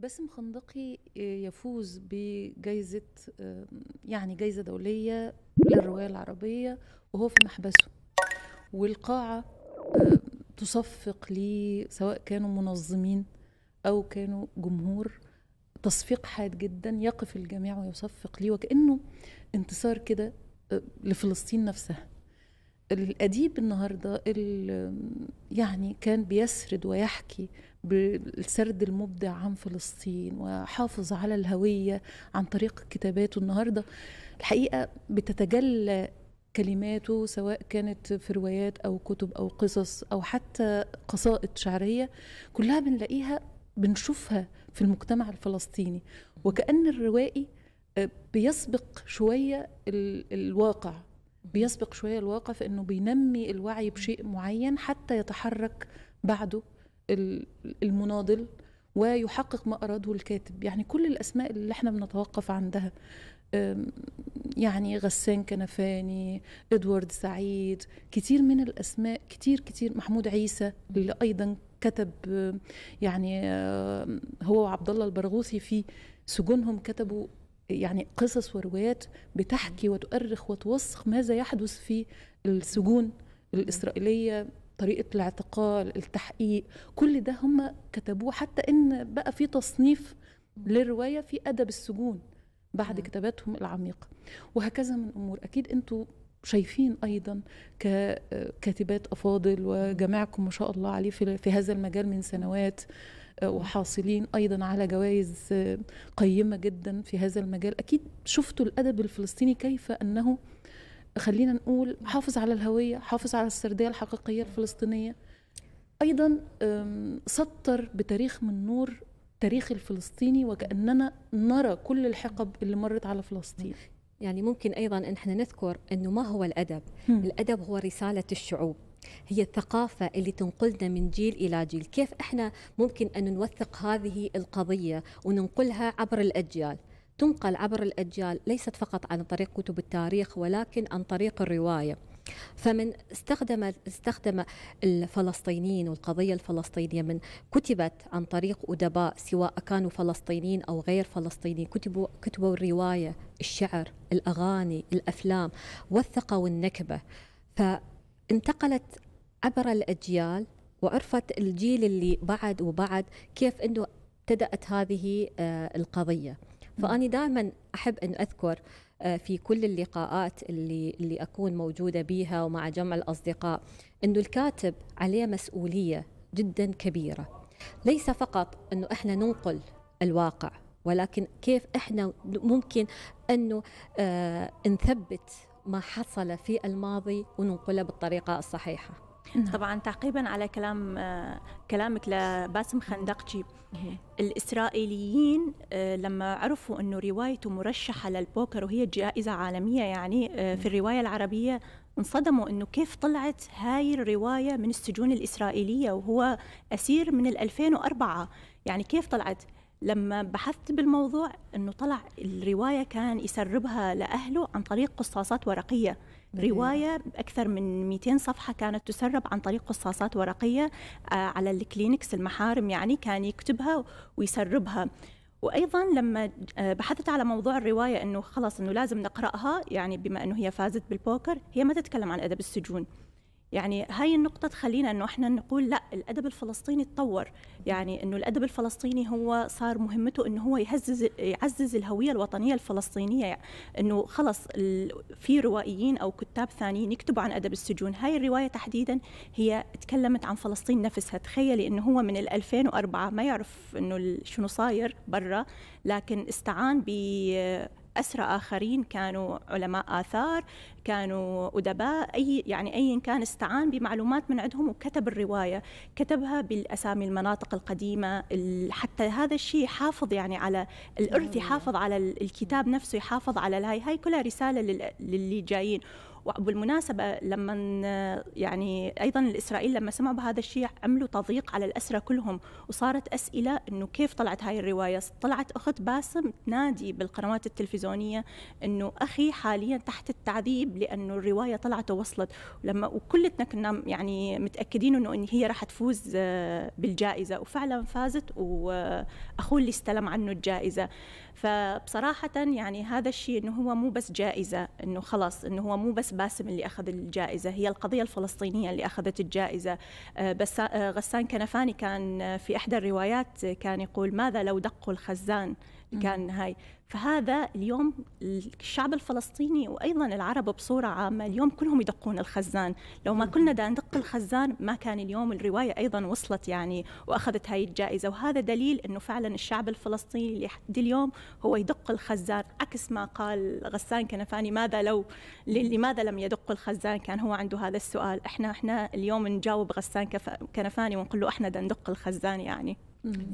باسم خندقي آه، يفوز بجائزة آه، يعني جائزة دولية للرواية العربية وهو في محبسه والقاعة آه، تصفق لي سواء كانوا منظمين أو كانوا جمهور تصفيق حاد جدا يقف الجميع ويصفق لي وكأنه انتصار كده لفلسطين نفسها الأديب النهاردة يعني كان بيسرد ويحكي بالسرد المبدع عن فلسطين وحافظ على الهوية عن طريق كتاباته النهاردة الحقيقة بتتجلى كلماته سواء كانت في روايات أو كتب أو قصص أو حتى قصائد شعرية كلها بنلاقيها بنشوفها في المجتمع الفلسطيني وكأن الروائي آه، بيسبق شوية الواقع بيسبق شويه الواقع في انه بينمي الوعي بشيء معين حتى يتحرك بعده المناضل ويحقق ما اراده الكاتب يعني كل الاسماء اللي احنا بنتوقف عندها يعني غسان كنفاني ادوارد سعيد كتير من الاسماء كتير كتير محمود عيسى اللي ايضا كتب يعني هو وعبد الله البرغوثي في سجونهم كتبوا يعني قصص وروايات بتحكي وتؤرخ وتوثق ماذا يحدث في السجون الإسرائيلية طريقة الاعتقال التحقيق كل ده هم كتبوه حتى إن بقى في تصنيف للرواية في أدب السجون بعد كتاباتهم العميقة وهكذا من أمور أكيد أنتوا شايفين ايضا ككاتبات آه، افاضل وجماعكم ما شاء الله عليه في هذا المجال من سنوات وحاصلين أيضا على جوائز قيمة جدا في هذا المجال أكيد شفتوا الأدب الفلسطيني كيف أنه خلينا نقول حافظ على الهوية حافظ على السردية الحقيقية الفلسطينية أيضا سطر بتاريخ من نور التاريخ الفلسطيني وكأننا نرى كل الحقب اللي مرت على فلسطين يعني ممكن أيضا أن احنا نذكر أنه ما هو الأدب الأدب هو رسالة الشعوب هي الثقافة اللي تنقلنا من جيل إلى جيل كيف إحنا ممكن أن نوثق هذه القضية وننقلها عبر الأجيال تنقل عبر الأجيال ليست فقط عن طريق كتب التاريخ ولكن عن طريق الرواية فمن استخدم استخدم الفلسطينيين والقضيه الفلسطينيه من كتبت عن طريق ادباء سواء كانوا فلسطينيين او غير فلسطينيين كتبوا كتبوا الروايه، الشعر، الاغاني، الافلام، وثقوا النكبه ف انتقلت عبر الأجيال وعرفت الجيل اللي بعد وبعد كيف أنه ابتدأت هذه آه، القضية فأنا دائما أحب أن أذكر آه، في كل اللقاءات اللي, اللي أكون موجودة بيها ومع جمع الأصدقاء أنه الكاتب عليه مسؤولية جدا كبيرة ليس فقط أنه إحنا ننقل الواقع ولكن كيف إحنا ممكن أنه آه، نثبت ما حصل في الماضي وننقله بالطريقة الصحيحة نعم. طبعا تعقيبا على كلام آه، كلامك لباسم خندقجي الاسرائيليين آه، لما عرفوا انه روايته مرشحه للبوكر وهي جائزه عالميه يعني آه، في الروايه العربيه انصدموا انه كيف طلعت هاي الروايه من السجون الاسرائيليه وهو اسير من 2004 يعني كيف طلعت لما بحثت بالموضوع انه طلع الروايه كان يسربها لاهله عن طريق قصاصات ورقيه روايه اكثر من 200 صفحه كانت تسرب عن طريق قصاصات ورقيه آه، على الكلينكس المحارم يعني كان يكتبها ويسربها وايضا لما آه، بحثت على موضوع الروايه انه خلص انه لازم نقراها يعني بما انه هي فازت بالبوكر هي ما تتكلم عن ادب السجون يعني هاي النقطة تخلينا انه احنا نقول لا الادب الفلسطيني تطور، يعني انه الادب الفلسطيني هو صار مهمته انه هو يهزز يعزز الهوية الوطنية الفلسطينية، يعني انه خلص في روائيين او كتاب ثانيين يكتبوا عن ادب السجون، هاي الرواية تحديدا هي تكلمت عن فلسطين نفسها، تخيلي انه هو من ال 2004 ما يعرف انه شنو صاير برا، لكن استعان ب أسرى آخرين كانوا علماء آثار كانوا أدباء أي يعني أي كان استعان بمعلومات من عندهم وكتب الرواية كتبها بالأسامي المناطق القديمة حتى هذا الشيء حافظ يعني على الإرث يحافظ على الكتاب نفسه يحافظ على هاي هاي كلها رسالة للي جايين وبالمناسبة لما يعني أيضا الإسرائيل لما سمعوا بهذا الشيء عملوا تضييق على الأسرة كلهم وصارت أسئلة أنه كيف طلعت هاي الرواية طلعت أخت باسم تنادي بالقنوات التلفزيونية أنه أخي حاليا تحت التعذيب لأنه الرواية طلعت ووصلت ولما وكلتنا كنا يعني متأكدين أنه إن هي راح تفوز آه، بالجائزة وفعلا فازت وأخوه اللي استلم عنه الجائزة فبصراحة يعني هذا الشيء أنه هو مو بس جائزة أنه خلاص أنه هو مو بس باسم اللي أخذ الجائزة هي القضية الفلسطينية اللي أخذت الجائزة آه، بس آه، غسان كنفاني كان في إحدى الروايات كان يقول ماذا لو دقوا الخزان كان هاي فهذا اليوم الشعب الفلسطيني وايضا العرب بصوره عامه اليوم كلهم يدقون الخزان لو ما كنا دا ندق الخزان ما كان اليوم الروايه ايضا وصلت يعني واخذت هاي الجائزه وهذا دليل انه فعلا الشعب الفلسطيني لحد اليوم هو يدق الخزان عكس ما قال غسان كنفاني ماذا لو لماذا لم يدق الخزان كان هو عنده هذا السؤال احنا احنا اليوم نجاوب غسان كنفاني ونقول له احنا دا ندق الخزان يعني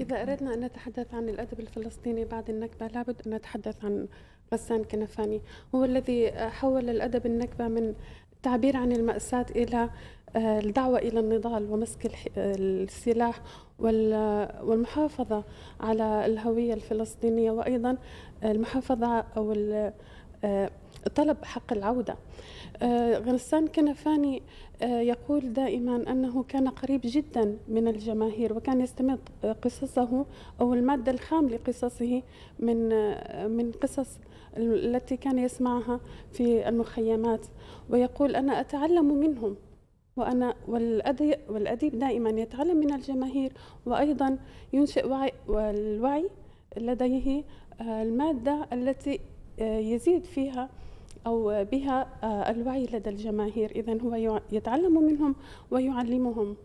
إذا أردنا أن نتحدث عن الأدب الفلسطيني بعد النكبة لابد أن نتحدث عن غسان كنفاني هو الذي حول الأدب النكبة من تعبير عن المأساة إلى آه، الدعوة إلى النضال ومسك السلاح والمحافظة على الهوية الفلسطينية وأيضا المحافظة أو آه، طلب حق العودة آه، غسان كنفاني آه، يقول دائما أنه كان قريب جدا من الجماهير وكان يستمد قصصه أو المادة الخام لقصصه من آه، من قصص التي كان يسمعها في المخيمات ويقول أنا أتعلم منهم وأنا والأديب دائما يتعلم من الجماهير وأيضا ينشئ وعي والوعي لديه آه، المادة التي يزيد فيها أو بها آه، الوعي لدى الجماهير إذا هو يتعلم منهم ويعلمهم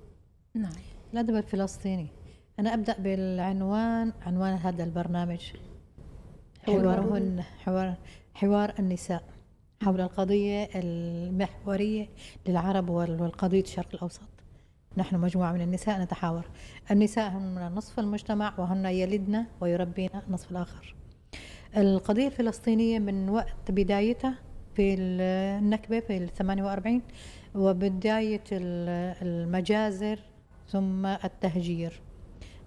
نعم الأدب الفلسطيني أنا أبدأ بالعنوان عنوان هذا البرنامج حوارهن حوار حوار النساء حول القضية المحورية للعرب والقضية الشرق الأوسط نحن مجموعة من النساء نتحاور النساء هن نصف المجتمع وهن يلدنا ويربينا النصف الآخر القضية الفلسطينية من وقت بدايتها في النكبة في وأربعين وبداية المجازر ثم التهجير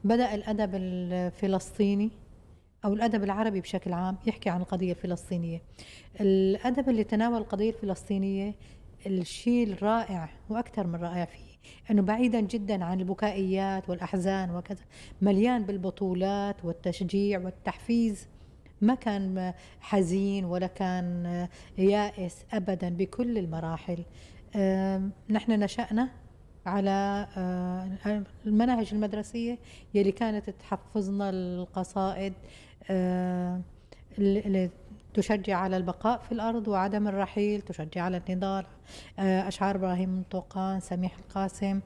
بدأ الأدب الفلسطيني أو الأدب العربي بشكل عام يحكي عن القضية الفلسطينية الأدب اللي تناول القضية الفلسطينية الشيء الرائع وأكثر من رائع فيه أنه بعيدا جدا عن البكائيات والأحزان وكذا مليان بالبطولات والتشجيع والتحفيز ما كان حزين ولا كان آه، يائس ابدا بكل المراحل نحن نشأنا على آه، المناهج المدرسية يلي كانت تحفظنا القصائد اللي تشجع على البقاء في الأرض وعدم الرحيل تشجع على النضال آه، أشعار إبراهيم طوقان سميح القاسم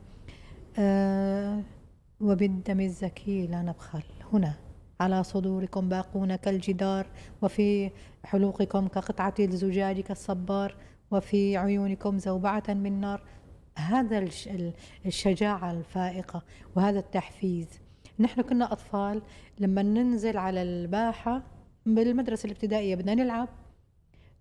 وبالدم الزكي لا نبخل هنا على صدوركم باقون كالجدار وفي حلوقكم كقطعة الزجاج كالصبار وفي عيونكم زوبعة من نار هذا الشجاعة الفائقة وهذا التحفيز نحن كنا أطفال لما ننزل على الباحة بالمدرسة الابتدائية بدنا نلعب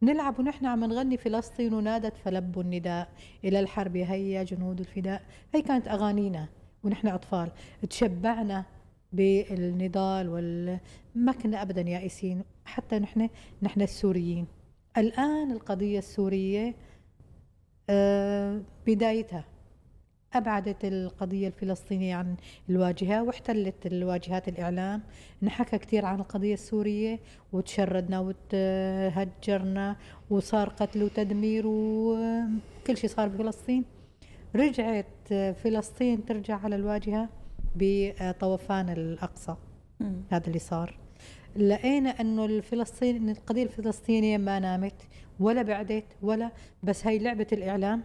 نلعب ونحن عم نغني فلسطين ونادت فلبوا النداء إلى الحرب هيا جنود الفداء هي كانت أغانينا ونحن أطفال تشبعنا بالنضال وال ما كنا ابدا يائسين حتى نحن نحن السوريين الان القضيه السوريه آه، بدايتها أبعدت القضية الفلسطينية عن الواجهة واحتلت الواجهات الإعلام نحكى كثير عن القضية السورية وتشردنا وتهجرنا وصار قتل وتدمير وكل شيء صار بفلسطين رجعت فلسطين ترجع على الواجهة بطوفان الأقصى مم. هذا اللي صار لقينا انه الفلسطيني ان القضيه الفلسطينيه ما نامت ولا بعدت ولا بس هي لعبه الاعلام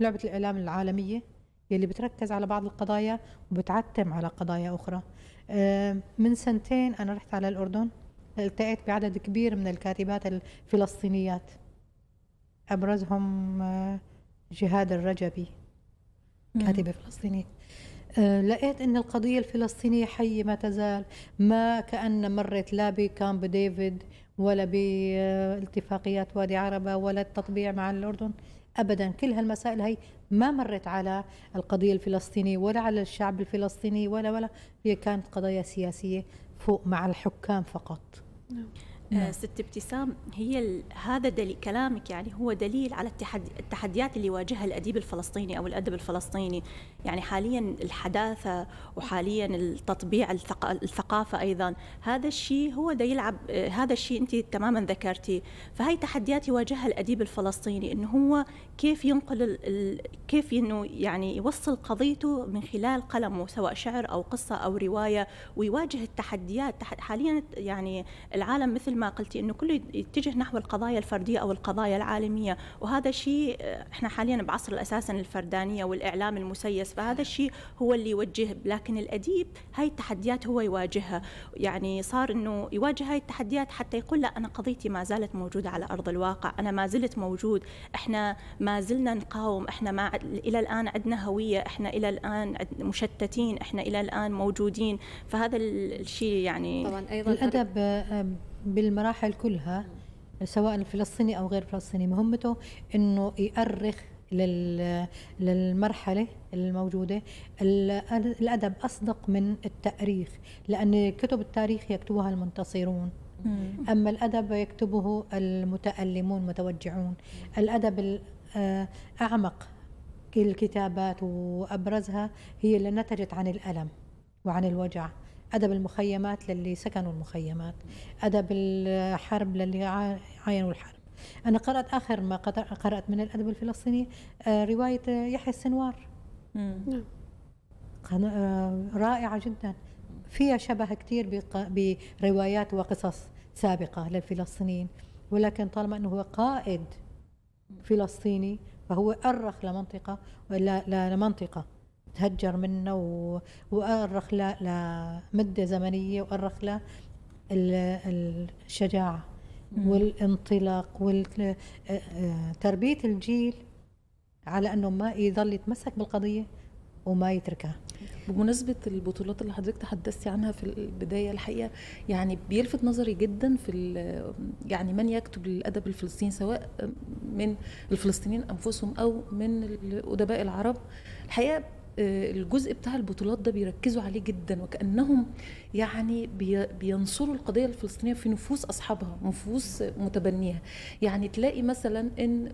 لعبه الاعلام العالميه يلي بتركز على بعض القضايا وبتعتم على قضايا اخرى من سنتين انا رحت على الاردن التقيت بعدد كبير من الكاتبات الفلسطينيات ابرزهم آه، جهاد الرجبي كاتبه فلسطينيه آه، لقيت أن القضية الفلسطينية حية ما تزال ما كأن مرت لا بكامب ديفيد ولا باتفاقيات وادي عربة ولا التطبيع مع الأردن ابدا كل هالمسائل هي ما مرت على القضيه الفلسطينيه ولا على الشعب الفلسطيني ولا ولا هي كانت قضايا سياسيه فوق مع الحكام فقط نعم. آه، نعم. ست ابتسام هي هذا دليل كلامك يعني هو دليل على التحدي التحديات اللي يواجهها الاديب الفلسطيني او الادب الفلسطيني يعني حاليا الحداثه وحاليا التطبيع الثق... الثقافه ايضا هذا الشيء هو ده يلعب آه، هذا الشيء انت تماما ذكرتي فهي تحديات يواجهها الاديب الفلسطيني انه هو كيف ينقل ال... كيف انه يعني يوصل قضيته من خلال قلمه سواء شعر او قصه او روايه ويواجه التحديات حاليا يعني العالم مثل مثل ما قلتي انه كله يتجه نحو القضايا الفرديه او القضايا العالميه وهذا الشيء آه، احنا حاليا بعصر اساسا الفردانيه والاعلام المسيس فهذا نعم. الشيء هو اللي يوجه لكن الاديب هاي التحديات هو يواجهها يعني صار انه يواجه هاي التحديات حتى يقول لا انا قضيتي ما زالت موجوده على ارض الواقع انا ما زلت موجود احنا ما زلنا نقاوم احنا ما الى الان عندنا هويه احنا الى الان مشتتين احنا الى الان موجودين فهذا الشيء يعني طبعا ايضا الادب بالمراحل كلها سواء فلسطيني او غير فلسطيني مهمته انه يؤرخ للمرحلة الموجودة الأدب أصدق من التأريخ لأن كتب التاريخ يكتبها المنتصرون أما الأدب يكتبه المتألمون المتوجعون الأدب آه، أعمق الكتابات وأبرزها هي اللي نتجت عن الألم وعن الوجع أدب المخيمات للي سكنوا المخيمات أدب الحرب للي عاينوا الحرب أنا قرأت آخر ما قرأت من الأدب الفلسطيني آه، رواية يحيى السنوار نعم. آه، رائعة جدا فيها شبه كثير بروايات وقصص سابقة للفلسطينيين ولكن طالما أنه هو قائد فلسطيني فهو أرخ لمنطقة لمنطقة تهجر منه و... وأرخ له لمدة زمنية وأرخ له الشجاعة والانطلاق وتربية آه، آه، الجيل على أنه ما يضل يتمسك بالقضية وما يتركها بمناسبة البطولات اللي حضرتك تحدثتي عنها في البداية الحقيقة يعني بيلفت نظري جدا في يعني من يكتب الأدب الفلسطيني سواء من الفلسطينيين أنفسهم أو من الأدباء العرب الحقيقة آه، الجزء بتاع البطولات ده بيركزوا عليه جدا وكانهم يعني بينصروا القضيه الفلسطينيه في نفوس اصحابها نفوس متبنيها يعني تلاقي مثلا ان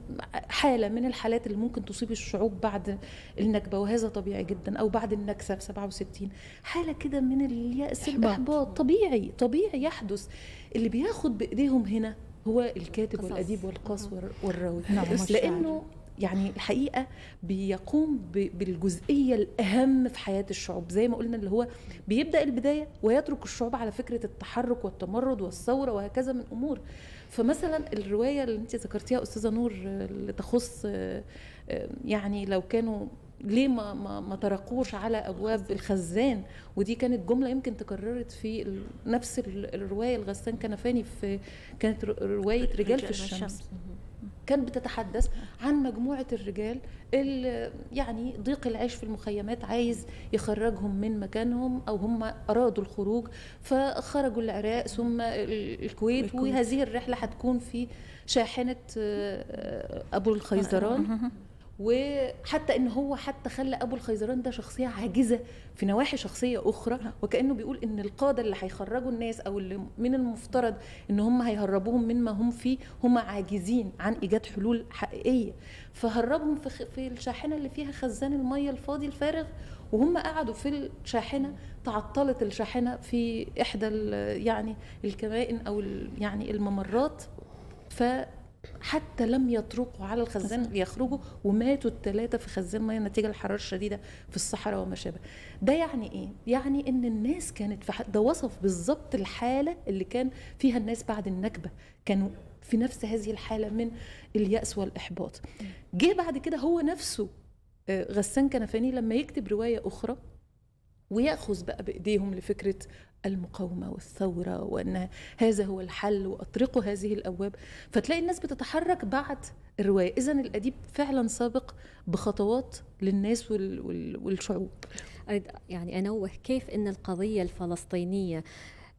حاله من الحالات اللي ممكن تصيب الشعوب بعد النكبه وهذا طبيعي جدا او بعد النكسه في 67 حاله كده من الياس الاحباط طبيعي طبيعي يحدث اللي بياخد بايديهم هنا هو الكاتب والاديب والقاص والراوي نعم لانه يعني الحقيقه بيقوم بالجزئيه الاهم في حياه الشعوب زي ما قلنا اللي هو بيبدا البدايه ويترك الشعوب على فكره التحرك والتمرد والثوره وهكذا من امور فمثلا الروايه اللي انت ذكرتيها استاذه نور اللي تخص يعني لو كانوا ليه ما ما, ما ترقوش على ابواب الخزان ودي كانت جمله يمكن تكررت في نفس الروايه الغسان كنفاني في كانت روايه رجال في الشمس كان بتتحدث عن مجموعه الرجال اللي يعني ضيق العيش في المخيمات عايز يخرجهم من مكانهم او هم ارادوا الخروج فخرجوا العراق ثم الكويت, الكويت. وهذه الرحله هتكون في شاحنه آه، آه، ابو الخيزران وحتى ان هو حتى خلى ابو الخيزران ده شخصيه عاجزه في نواحي شخصيه اخرى نعم. وكانه بيقول ان القاده اللي هيخرجوا الناس او اللي من المفترض ان هم هيهربوهم مما هم فيه هم عاجزين عن ايجاد حلول حقيقيه فهربهم في, في الشاحنه اللي فيها خزان الميه الفاضي الفارغ وهم قعدوا في الشاحنه تعطلت الشاحنه في احدى يعني الكمائن او يعني الممرات ف حتى لم يطرقوا على الخزان ليخرجوا وماتوا الثلاثه في خزان ميه نتيجه الحراره الشديده في الصحراء وما شابه ده يعني ايه يعني ان الناس كانت في ده وصف بالظبط الحاله اللي كان فيها الناس بعد النكبه كانوا في نفس هذه الحاله من الياس والاحباط جه بعد كده هو نفسه آه، غسان كنفاني لما يكتب روايه اخرى وياخذ بقى بايديهم لفكره المقاومه والثوره وان هذا هو الحل واطرقوا هذه الابواب فتلاقي الناس بتتحرك بعد الروايه اذا الاديب فعلا سابق بخطوات للناس والشعوب اريد يعني انوه كيف ان القضيه الفلسطينيه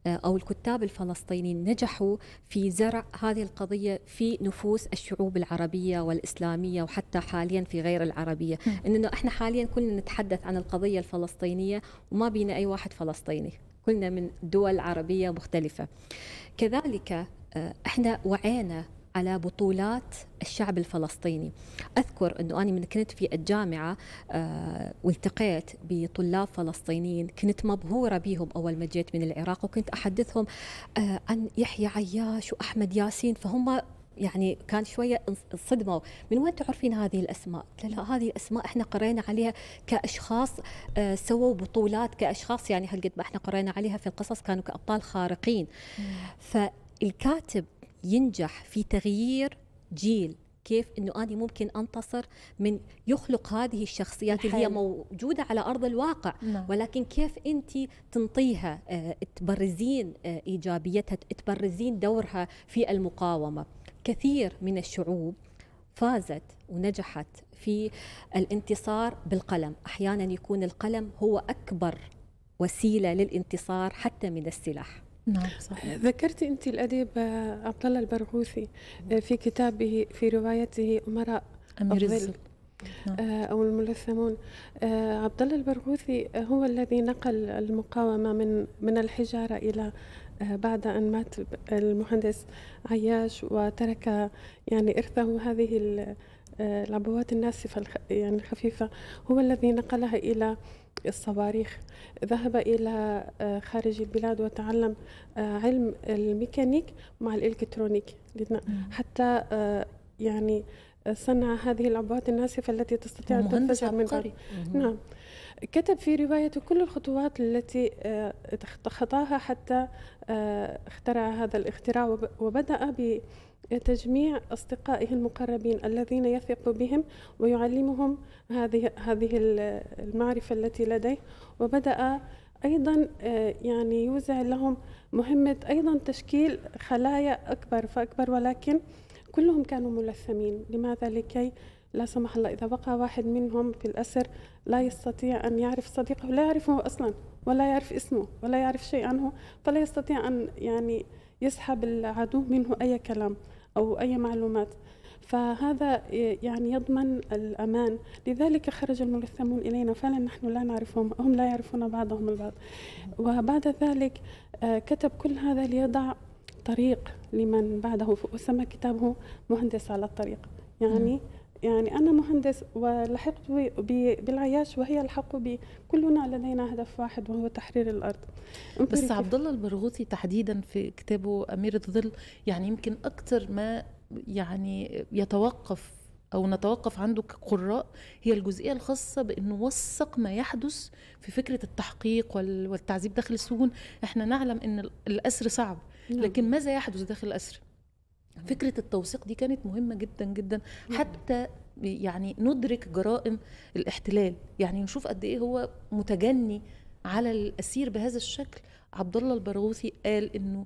آه، أو الكتاب الفلسطينيين نجحوا في زرع هذه القضية في نفوس الشعوب العربية والإسلامية وحتى حاليا في غير العربية إننا إحنا حاليا كلنا نتحدث عن القضية الفلسطينية وما بينا أي واحد فلسطيني كلنا من دول عربية مختلفة كذلك آه، احنا وعينا على بطولات الشعب الفلسطيني أذكر أنه أنا من كنت في الجامعة آه والتقيت بطلاب فلسطينيين كنت مبهورة بهم أول ما جيت من العراق وكنت أحدثهم آه عن يحيى عياش وأحمد ياسين فهم يعني كان شويه انصدموا من وين تعرفين هذه الاسماء؟ لا هذه الاسماء احنا قرينا عليها كاشخاص آه، سووا بطولات كاشخاص يعني هالقد ما احنا قرينا عليها في القصص كانوا كابطال خارقين. فالكاتب ينجح في تغيير جيل كيف انه انا ممكن انتصر من يخلق هذه الشخصيات اللي هي موجوده على ارض الواقع نعم. ولكن كيف انت تنطيها آه، تبرزين آه، ايجابيتها تبرزين دورها في المقاومه كثير من الشعوب فازت ونجحت في الانتصار بالقلم احيانا يكون القلم هو اكبر وسيله للانتصار حتى من السلاح نعم صحيح. ذكرت انت الاديب آه، عبد الله البرغوثي آه، في كتابه في روايته امراء امير نعم. آه، او الملثمون عبد الله البرغوثي هو الذي نقل المقاومه من من الحجاره الى آه، بعد أن مات المهندس عياش وترك يعني إرثه هذه آه، العبوات الناسفة يعني الخفيفة هو الذي نقلها إلى الصواريخ ذهب إلى آه، خارج البلاد وتعلم علم الميكانيك مع الإلكترونيك حتى يعني صنع هذه العبوات الناسفة التي تستطيع تنفجر من نعم كتب في روايته كل الخطوات التي آه، خطاها حتى آه، اخترع هذا الاختراع وبدأ بتجميع أصدقائه المقربين الذين يثق بهم ويعلمهم هذه هذه المعرفة التي لديه وبدأ أيضا آه، يعني يوزع لهم مهمة أيضا تشكيل خلايا أكبر فأكبر ولكن كلهم كانوا ملثمين لماذا لكي لا سمح الله إذا وقع واحد منهم في الأسر لا يستطيع أن يعرف صديقه لا يعرفه أصلا ولا يعرف اسمه ولا يعرف شيء عنه فلا يستطيع أن يعني يسحب العدو منه أي كلام أو أي معلومات فهذا يعني يضمن الأمان لذلك خرج الملثمون إلينا فعلا نحن لا نعرفهم هم لا يعرفون بعضهم البعض وبعد ذلك آه، كتب كل هذا ليضع طريق لمن بعده وسمى كتابه مهندس على الطريق يعني م. يعني أنا مهندس ولحقت بالعياش وهي الحق بي كلنا لدينا هدف واحد وهو تحرير الأرض بس عبد الله البرغوثي تحديدا في كتابه أمير الظل يعني يمكن أكثر ما يعني يتوقف او نتوقف عنده كقراء هي الجزئيه الخاصه بانه وثق ما يحدث في فكره التحقيق والتعذيب داخل السجون احنا نعلم ان الاسر صعب نعم. لكن ماذا يحدث داخل الاسر فكره التوثيق دي كانت مهمه جدا جدا حتى يعني ندرك جرائم الاحتلال يعني نشوف قد ايه هو متجني على الاسير بهذا الشكل عبد الله البرغوثي قال انه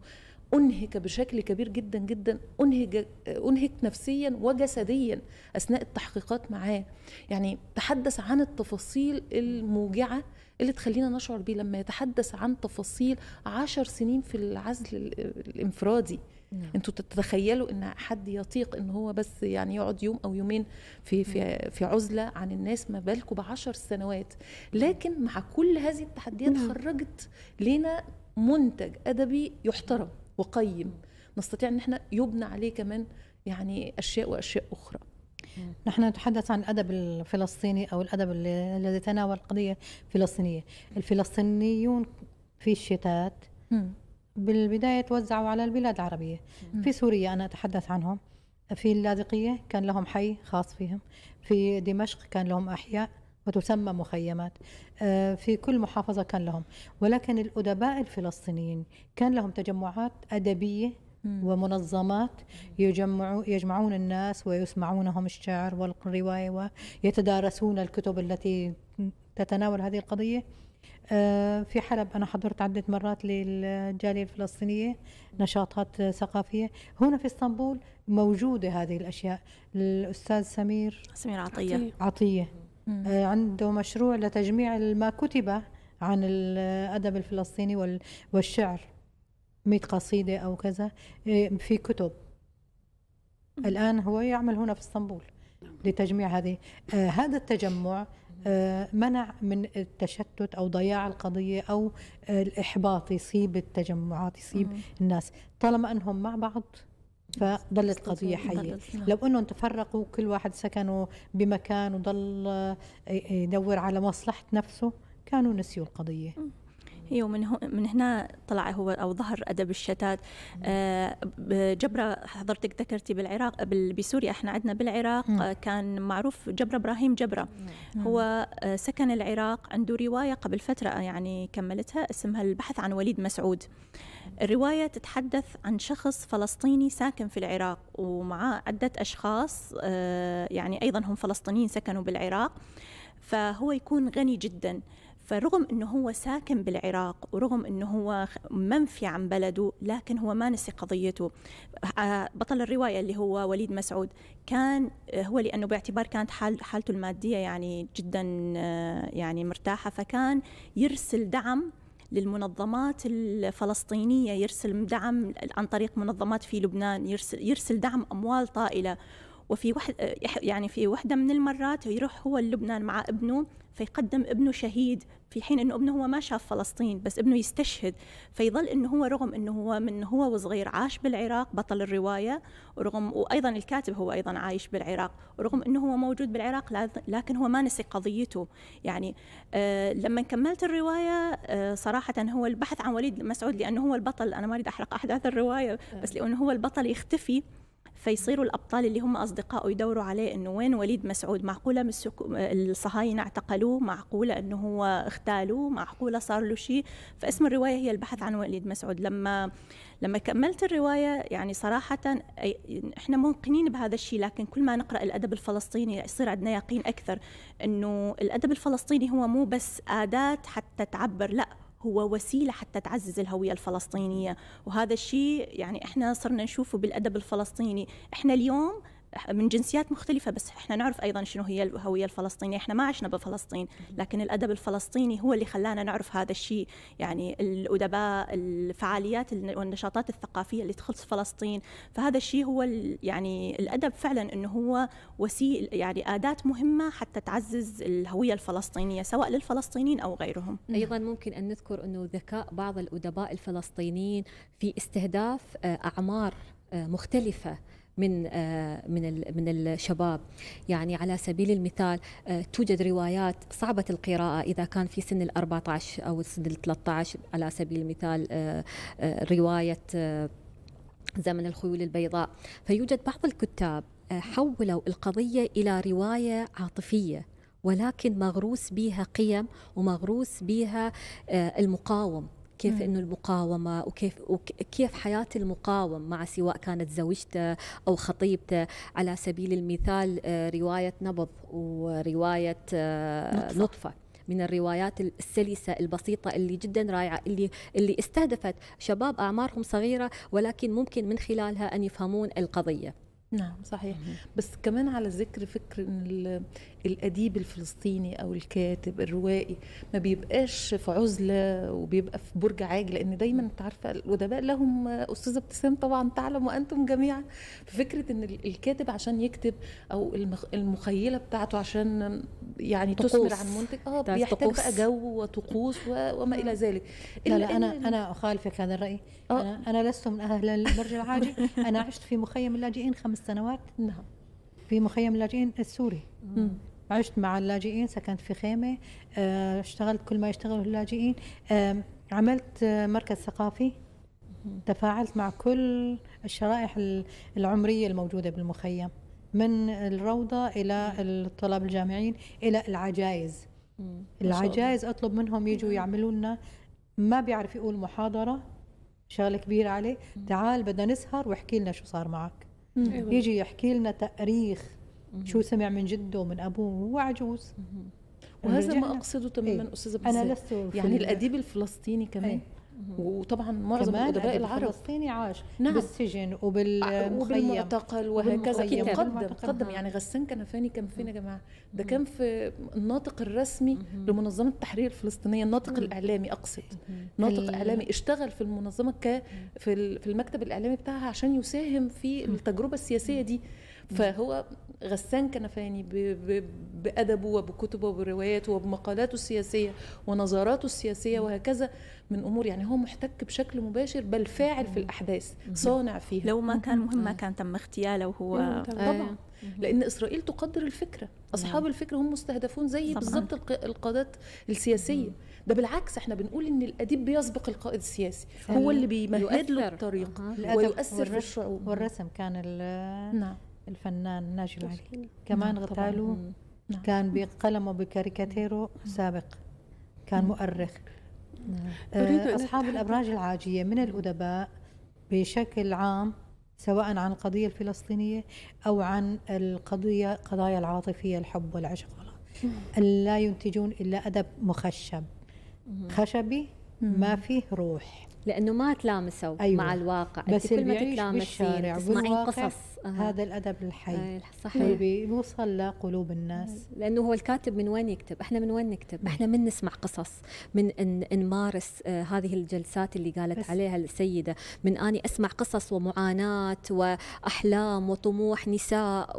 انهك بشكل كبير جدا جدا انهك انهك نفسيا وجسديا اثناء التحقيقات معاه يعني تحدث عن التفاصيل الموجعه اللي تخلينا نشعر بيه لما يتحدث عن تفاصيل عشر سنين في العزل الانفرادي نعم. انتوا تتخيلوا ان حد يطيق ان هو بس يعني يقعد يوم او يومين في في نعم. في عزله عن الناس ما بالكم بعشر سنوات لكن مع كل هذه التحديات نعم. خرجت لنا منتج ادبي يحترم وقيم نستطيع ان احنا يبنى عليه كمان يعني اشياء واشياء اخرى نعم. نحن نتحدث عن الادب الفلسطيني او الادب الذي تناول قضيه فلسطينيه نعم. الفلسطينيون في الشتات بالبداية توزعوا على البلاد العربية مم. في سوريا أنا أتحدث عنهم في اللاذقية كان لهم حي خاص فيهم في دمشق كان لهم أحياء وتسمى مخيمات آه، في كل محافظة كان لهم ولكن الأدباء الفلسطينيين كان لهم تجمعات أدبية ومنظمات يجمعوا يجمعون الناس ويسمعونهم الشعر والرواية ويتدارسون الكتب التي تتناول هذه القضية آه، في حلب أنا حضرت عدة مرات للجالية الفلسطينية نشاطات ثقافية هنا في اسطنبول موجودة هذه الأشياء الأستاذ سمير سمير عطية عطية, عطية. آه، عنده مشروع لتجميع ما كتب عن الأدب الفلسطيني والشعر 100 قصيدة أو كذا آه، في كتب الآن هو يعمل هنا في اسطنبول لتجميع هذه هذا التجمع آه، منع من التشتت او ضياع القضيه او الاحباط يصيب التجمعات يصيب مم. الناس طالما انهم مع بعض فضلت القضية حية لو أنهم تفرقوا كل واحد سكنوا بمكان وضل آه، يدور على مصلحة نفسه كانوا نسيوا القضية مم. هي إيوه، ومن من هنا طلع هو او ظهر ادب الشتات آه، جبره حضرتك ذكرتي بالعراق بسوريا احنا عندنا بالعراق آه، كان معروف جبره ابراهيم جبره هو آه، سكن العراق عنده روايه قبل فتره يعني كملتها اسمها البحث عن وليد مسعود الروايه تتحدث عن شخص فلسطيني ساكن في العراق ومعاه عده اشخاص يعني ايضا هم فلسطينيين سكنوا بالعراق فهو يكون غني جدا فرغم انه هو ساكن بالعراق ورغم انه هو منفي عن بلده لكن هو ما نسي قضيته آه، بطل الروايه اللي هو وليد مسعود كان آه، هو لانه باعتبار كانت حال حالته الماديه يعني جدا آه، يعني مرتاحه فكان يرسل دعم للمنظمات الفلسطينية يرسل دعم عن طريق منظمات في لبنان يرسل, يرسل دعم أموال طائلة وفي واحد يعني في وحده من المرات يروح هو لبنان مع ابنه فيقدم ابنه شهيد في حين انه ابنه هو ما شاف فلسطين بس ابنه يستشهد فيظل انه هو رغم انه هو من هو وصغير عاش بالعراق بطل الروايه ورغم وايضا الكاتب هو ايضا عايش بالعراق ورغم انه هو موجود بالعراق لكن هو ما نسي قضيته يعني آه لما كملت الروايه آه صراحه هو البحث عن وليد مسعود لانه هو البطل انا ما اريد احرق احداث الروايه بس لانه هو البطل يختفي فيصيروا الابطال اللي هم اصدقائه يدوروا عليه انه وين وليد مسعود معقوله مسكو الصهاينه اعتقلوه معقوله انه هو اغتالوه معقوله صار له شيء فاسم الروايه هي البحث عن وليد مسعود لما لما كملت الروايه يعني صراحه احنا موقنين بهذا الشيء لكن كل ما نقرا الادب الفلسطيني يصير عندنا يقين اكثر انه الادب الفلسطيني هو مو بس اداه حتى تعبر لا هو وسيله حتى تعزز الهويه الفلسطينيه وهذا الشيء يعني احنا صرنا نشوفه بالادب الفلسطيني احنا اليوم من جنسيات مختلفة بس احنا نعرف أيضا شنو هي الهوية الفلسطينية احنا ما عشنا بفلسطين لكن الأدب الفلسطيني هو اللي خلانا نعرف هذا الشيء يعني الأدباء الفعاليات والنشاطات الثقافية اللي تخص فلسطين فهذا الشيء هو يعني الأدب فعلا أنه هو وسيل يعني أداة مهمة حتى تعزز الهوية الفلسطينية سواء للفلسطينيين أو غيرهم أيضا ممكن أن نذكر أنه ذكاء بعض الأدباء الفلسطينيين في استهداف آه، أعمار آه، مختلفة من آه، من من الشباب يعني على سبيل المثال آه، توجد روايات صعبة القراءة إذا كان في سن ال 14 أو سن ال 13 على سبيل المثال آه، رواية زمن الخيول البيضاء فيوجد بعض الكتاب حولوا القضية إلى رواية عاطفية ولكن مغروس بها قيم ومغروس بها المقاوم كيف انه المقاومه وكيف وكيف حياه المقاوم مع سواء كانت زوجته او خطيبته على سبيل المثال آه، روايه نبض وروايه آه، نطفه, نطفة. من الروايات السلسة البسيطة اللي جدا رائعة اللي اللي استهدفت شباب أعمارهم صغيرة ولكن ممكن من خلالها أن يفهمون القضية. نعم صحيح بس كمان على ذكر فكر ان الأديب الفلسطيني أو الكاتب الروائي ما بيبقاش في عزلة وبيبقى في برج عاج لأن دايما أنت عارفة الأدباء لهم أستاذة ابتسام طبعا تعلم وأنتم جميعا في فكرة أن الكاتب عشان يكتب أو المخيلة بتاعته عشان يعني تقوص. عن منتج اه بيحتاج بقى جو وطقوس وما إلى آه. ذلك لا لا أنا أنا أخالفك هذا الرأي آه. أنا أنا لست من أهل البرج العاجي أنا عشت في مخيم اللاجئين خمس سنوات نعم في مخيم اللاجئين السوري عشت مع اللاجئين سكنت في خيمة آه، اشتغلت كل ما يشتغلوا اللاجئين عملت مركز ثقافي تفاعلت مع كل الشرائح العمرية الموجودة بالمخيم من الروضة إلى الطلاب الجامعيين إلى العجائز العجائز أطلب منهم يجوا يعملوا لنا ما بيعرف يقول محاضرة شغلة كبيرة عليه تعال بدنا نسهر واحكي لنا شو صار معك يجي يحكي لنا تاريخ شو سمع من جده ومن أبوه وهو عجوز وهذا ما أقصده تماما ايه؟ أستاذة أنا لست يعني الأديب الفلسطيني كمان ايه؟ وطبعا معظم الادباء العرب الفلسطيني عاش نعم. بالسجن وبالمعتقل وهكذا وقدم قدم يعني غسان كنفاني كان فين يا جماعه ده كان في الناطق الرسمي مم. لمنظمه التحرير الفلسطينيه الناطق مم. الاعلامي اقصد مم. ناطق طيب. اعلامي اشتغل في المنظمه ك في المكتب الاعلامي بتاعها عشان يساهم في التجربه السياسيه دي فهو غسان كنفاني بأدبه وبكتبه وبرواياته وبمقالاته السياسية ونظراته السياسية وهكذا من أمور يعني هو محتك بشكل مباشر بل فاعل في الأحداث صانع فيها لو ما كان مهم ما كان تم اغتياله هو إيه، طبعا إيه. لأن إسرائيل تقدر الفكرة أصحاب الفكرة هم مستهدفون زي بالظبط القادات السياسية ده بالعكس احنا بنقول ان الاديب بيسبق القائد السياسي هو اللي بيمهد له الطريق ويؤثر في الشعوب والرسم كان نعم الفنان ناجي العلي نعم، كمان غتالو نعم. كان بقلمه بكاريكاتيرو سابق كان مؤرخ نعم. آه، أصحاب الأبراج العاجية من الأدباء بشكل عام سواء عن القضية الفلسطينية أو عن القضية قضايا العاطفية الحب والعشق لا ينتجون إلا أدب مخشب خشبي ما فيه روح لأنه ما تلامسوا أيوة. مع الواقع بس كل ما بالشارع بالواقع قصص آه. هذا الادب الحي صحيح اللي بيوصل لقلوب الناس لانه هو الكاتب من وين يكتب احنا من وين نكتب نعم. احنا من نسمع قصص من إن نمارس آه هذه الجلسات اللي قالت بس. عليها السيده من اني اسمع قصص ومعاناه واحلام وطموح نساء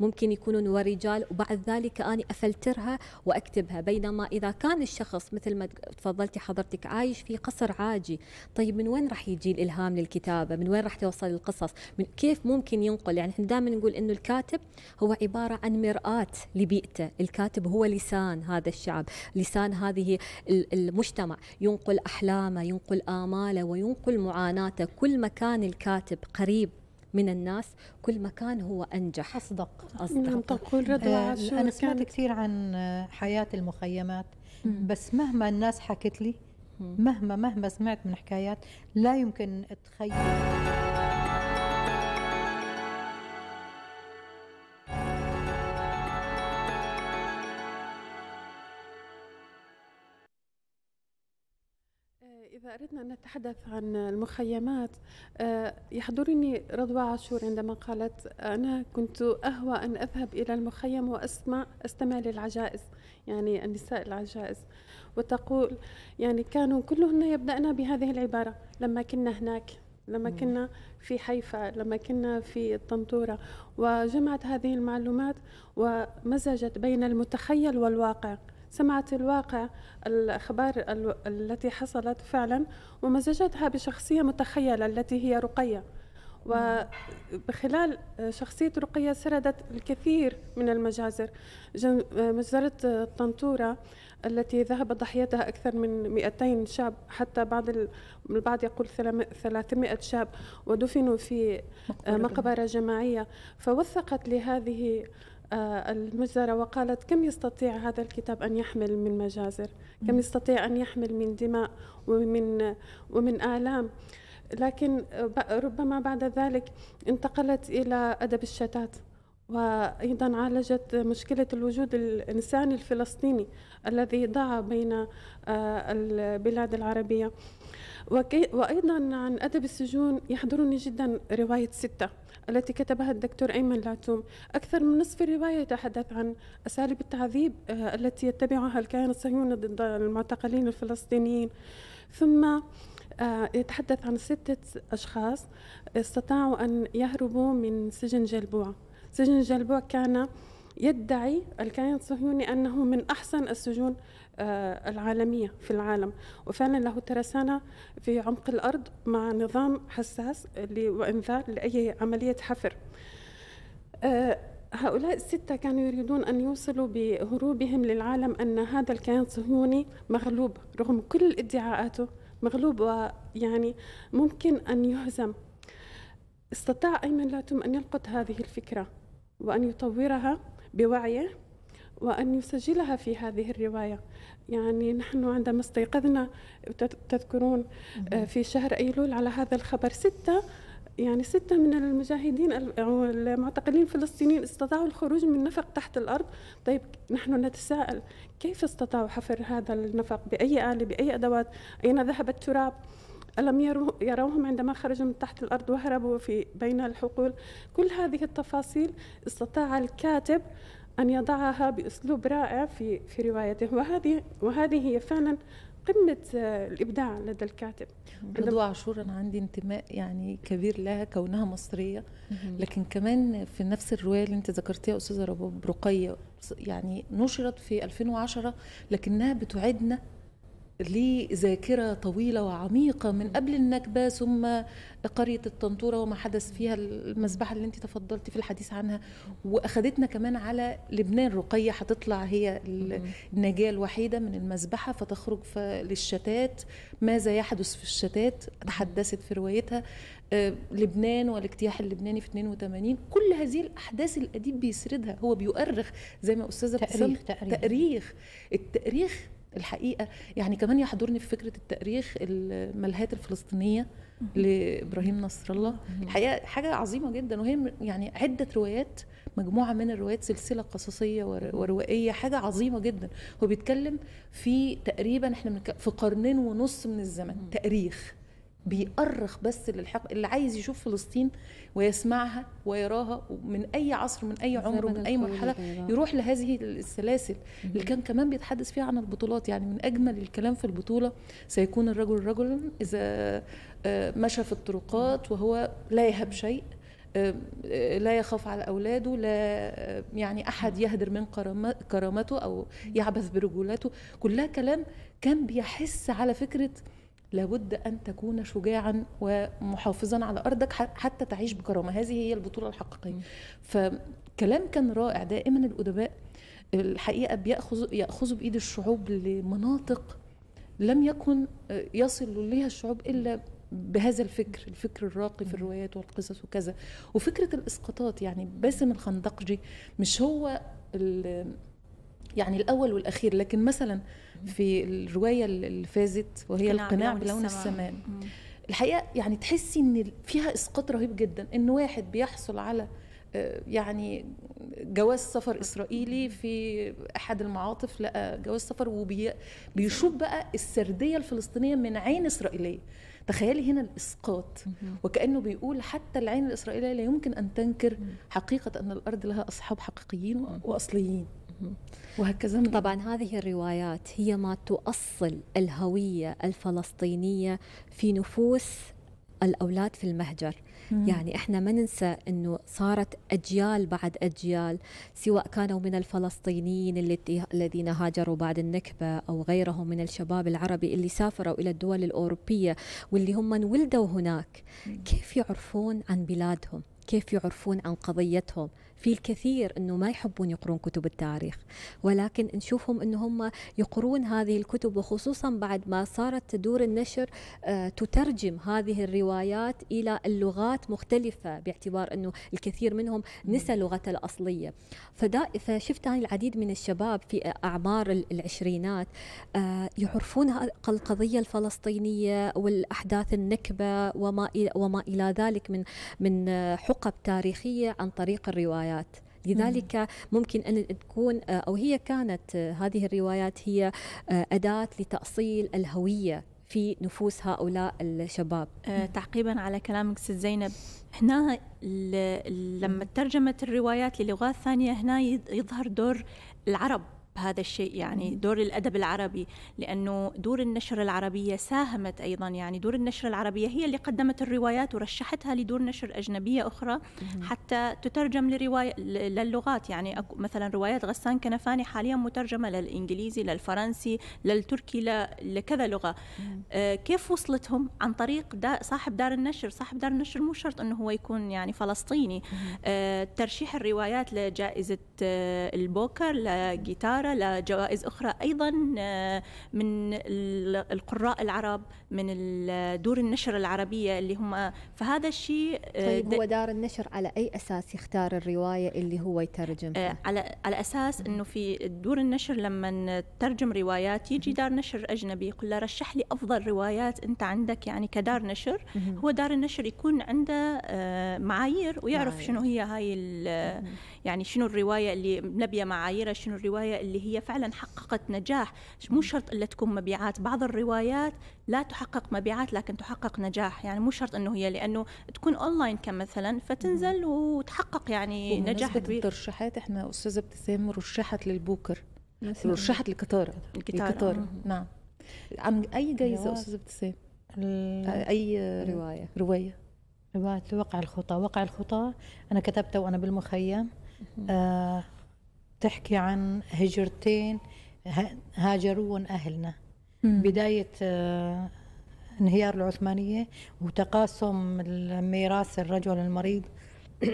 وممكن يكونون ورجال وبعد ذلك اني افلترها واكتبها بينما اذا كان الشخص مثل ما تفضلتي حضرتك عايش في قصر عاجي طيب من وين راح يجي الالهام للكتابه من وين راح توصل القصص من كيف ممكن ينقل النقل يعني احنا دائما نقول انه الكاتب هو عباره عن مراه لبيئته الكاتب هو لسان هذا الشعب لسان هذه المجتمع ينقل احلامه ينقل اماله وينقل معاناته كل مكان الكاتب قريب من الناس كل مكان هو انجح اصدق اصدق نعم، تقول رضوى آه، انا سمعت كثير عن آه، حياه المخيمات بس مهما الناس حكت لي مهما مهما سمعت من حكايات لا يمكن اتخيل إذا أردنا أن نتحدث عن المخيمات آه، يحضرني رضوى عاشور عندما قالت أنا كنت أهوى أن أذهب إلى المخيم وأسمع أستمع للعجائز يعني النساء العجائز وتقول يعني كانوا كلهن يبدأن بهذه العبارة لما كنا هناك لما كنا في حيفا لما كنا في الطنطورة وجمعت هذه المعلومات ومزجت بين المتخيل والواقع سمعت الواقع الأخبار التي حصلت فعلا ومزجتها بشخصية متخيلة التي هي رقية وبخلال آه، شخصية رقية سردت الكثير من المجازر آه، مجزرة طنطورة التي ذهب ضحيتها أكثر من 200 شاب حتى بعض البعض يقول 300 شاب ودفنوا في آه، مقبرة جماعية فوثقت لهذه آه، المجزرة وقالت كم يستطيع هذا الكتاب أن يحمل من مجازر كم يستطيع أن يحمل من دماء ومن, ومن آلام لكن ربما بعد ذلك انتقلت إلى أدب الشتات وأيضا عالجت مشكلة الوجود الإنساني الفلسطيني الذي ضاع بين آه، البلاد العربية وأيضا عن أدب السجون يحضرني جدا رواية ستة التي كتبها الدكتور أيمن لاتوم أكثر من نصف الرواية يتحدث عن أساليب التعذيب آه، التي يتبعها الكيان الصهيوني ضد المعتقلين الفلسطينيين ثم آه، يتحدث عن ستة أشخاص استطاعوا أن يهربوا من سجن جلبوع سجن جلبوع كان يدعي الكيان الصهيوني أنه من أحسن السجون آه، العالمية في العالم وفعلا له ترسانة في عمق الأرض مع نظام حساس وإنذار لأي عملية حفر آه، هؤلاء الستة كانوا يريدون أن يوصلوا بهروبهم للعالم أن هذا الكيان الصهيوني مغلوب رغم كل ادعاءاته مغلوب ويعني ممكن أن يهزم استطاع أيمن لاتم أن يلقط هذه الفكرة وأن يطورها بوعيه وأن يسجلها في هذه الرواية يعني نحن عندما استيقظنا تذكرون آه، في شهر أيلول على هذا الخبر ستة يعني ستة من المجاهدين أو المعتقلين الفلسطينيين استطاعوا الخروج من نفق تحت الأرض طيب نحن نتساءل كيف استطاعوا حفر هذا النفق بأي آلة بأي أدوات أين ذهب التراب ألم يروهم عندما خرجوا من تحت الأرض وهربوا في بين الحقول كل هذه التفاصيل استطاع الكاتب أن يضعها بأسلوب رائع في في روايته وهذه وهذه هي فعلا قمة آه، الإبداع لدى الكاتب رضوى عاشور أنا عندي انتماء يعني كبير لها كونها مصرية لكن كمان في نفس الرواية اللي أنت ذكرتيها أستاذة رباب رقية يعني نشرت في 2010 لكنها بتعدنا لذاكرة طويلة وعميقة من قبل النكبة ثم قرية الطنطورة وما حدث فيها المذبحة اللي انت تفضلتي في الحديث عنها وأخذتنا كمان على لبنان رقية هتطلع هي النجاة الوحيدة من المذبحة فتخرج للشتات ماذا يحدث في الشتات تحدثت في روايتها آه، لبنان والاجتياح اللبناني في 82 كل هذه الأحداث الأديب بيسردها هو بيؤرخ زي ما أستاذة تاريخ, تاريخ تاريخ التاريخ الحقيقه يعني كمان يحضرني في فكره التاريخ الملهات الفلسطينيه لابراهيم نصر الله الحقيقه حاجه عظيمه جدا وهي يعني عده روايات مجموعه من الروايات سلسله قصصيه وروائيه حاجه عظيمه جدا هو بيتكلم في تقريبا احنا في قرنين ونص من الزمن تاريخ بيأرخ بس للحق اللي عايز يشوف فلسطين ويسمعها ويراها من اي عصر من اي عمر من اي مرحله يروح لهذه السلاسل اللي كان كمان بيتحدث فيها عن البطولات يعني من اجمل الكلام في البطوله سيكون الرجل رجلا اذا آه، مشى في الطرقات وهو لا يهب شيء آه، آه، لا يخاف على اولاده لا يعني احد يهدر من كرامته او يعبث برجولته كلها كلام كان بيحس على فكره لابد ان تكون شجاعا ومحافظا على ارضك حتى تعيش بكرامه هذه هي البطوله الحقيقيه فكلام كان رائع دائما الادباء الحقيقه بياخذوا ياخذوا بايد الشعوب لمناطق لم يكن آه، يصل لها الشعوب الا بهذا الفكر الفكر الراقي في الروايات والقصص وكذا وفكره الاسقاطات يعني باسم الخندقجي مش هو يعني الأول والأخير لكن مثلا في الرواية اللي فازت وهي القناع بلون السماء الحقيقة يعني تحسي إن فيها إسقاط رهيب جدا إن واحد بيحصل على آه، يعني جواز سفر اسرائيلي في احد المعاطف لقى جواز سفر وبيشوف بقى السرديه الفلسطينيه من عين اسرائيليه تخيلي هنا الاسقاط وكانه بيقول حتى العين الاسرائيليه لا يمكن ان تنكر حقيقه ان الارض لها اصحاب حقيقيين واصليين وهكذا طبعا هذه الروايات هي ما تؤصل الهوية الفلسطينية في نفوس الأولاد في المهجر مم. يعني احنا ما ننسى انه صارت اجيال بعد اجيال سواء كانوا من الفلسطينيين اللي الذين هاجروا بعد النكبه او غيرهم من الشباب العربي اللي سافروا الى الدول الاوروبيه واللي هم انولدوا هناك مم. كيف يعرفون عن بلادهم؟ كيف يعرفون عن قضيتهم؟ في الكثير انه ما يحبون يقرون كتب التاريخ ولكن نشوفهم ان هم يقرون هذه الكتب وخصوصا بعد ما صارت تدور النشر آه، تترجم هذه الروايات الى اللغات مختلفه باعتبار انه الكثير منهم نسى لغته الاصليه فشفت انا العديد من الشباب في اعمار العشرينات آه، يعرفون القضيه الفلسطينيه والاحداث النكبه وما وما الى ذلك من من حقب تاريخيه عن طريق الروايات الروايات لذلك ممكن ان تكون آه، او هي كانت آه، هذه الروايات هي آه، اداه لتاصيل الهويه في نفوس هؤلاء الشباب تعقيبا على كلامك ست زينب هنا لما ترجمت الروايات للغات ثانيه هنا يظهر دور العرب بهذا الشيء يعني دور الأدب العربي لأنه دور النشر العربية ساهمت أيضا يعني دور النشر العربية هي اللي قدمت الروايات ورشحتها لدور نشر أجنبية أخرى حتى تترجم لرواية للغات يعني مثلا روايات غسان كنفاني حاليا مترجمة للإنجليزي للفرنسي للتركي لكذا لغة آه، كيف وصلتهم عن طريق دا صاحب دار النشر صاحب دار النشر مو شرط أنه هو يكون يعني فلسطيني آه، ترشيح الروايات لجائزة آه، البوكر لجيتار إشارة لجوائز أخرى أيضا آه، من القراء العرب من دور النشر العربية اللي هم فهذا الشيء آه، طيب هو دار النشر على أي أساس يختار الرواية اللي هو يترجمها؟ آه، على على أساس إنه في دور النشر لما ترجم روايات يجي دار نشر أجنبي يقول له رشح لي أفضل روايات أنت عندك يعني كدار نشر هو دار النشر يكون عنده معايير ويعرف معايير. شنو هي هاي يعني شنو الروايه اللي ملبيه معاييرها شنو الروايه اللي هي فعلا حققت نجاح مو شرط الا تكون مبيعات بعض الروايات لا تحقق مبيعات لكن تحقق نجاح يعني مو شرط انه هي لانه تكون اونلاين كمثلا فتنزل وتحقق يعني نجاح كبير الترشيحات احنا استاذه ابتسام رشحت للبوكر رشحت للكتاره الكتاره, آه. نعم عن اي جايزه استاذه ابتسام اي روايه روايه روايه وقع الخطى وقع الخطى انا كتبته وانا بالمخيم آه، تحكي عن هجرتين هاجرون أهلنا بداية آه، انهيار العثمانية وتقاسم ميراث الرجل المريض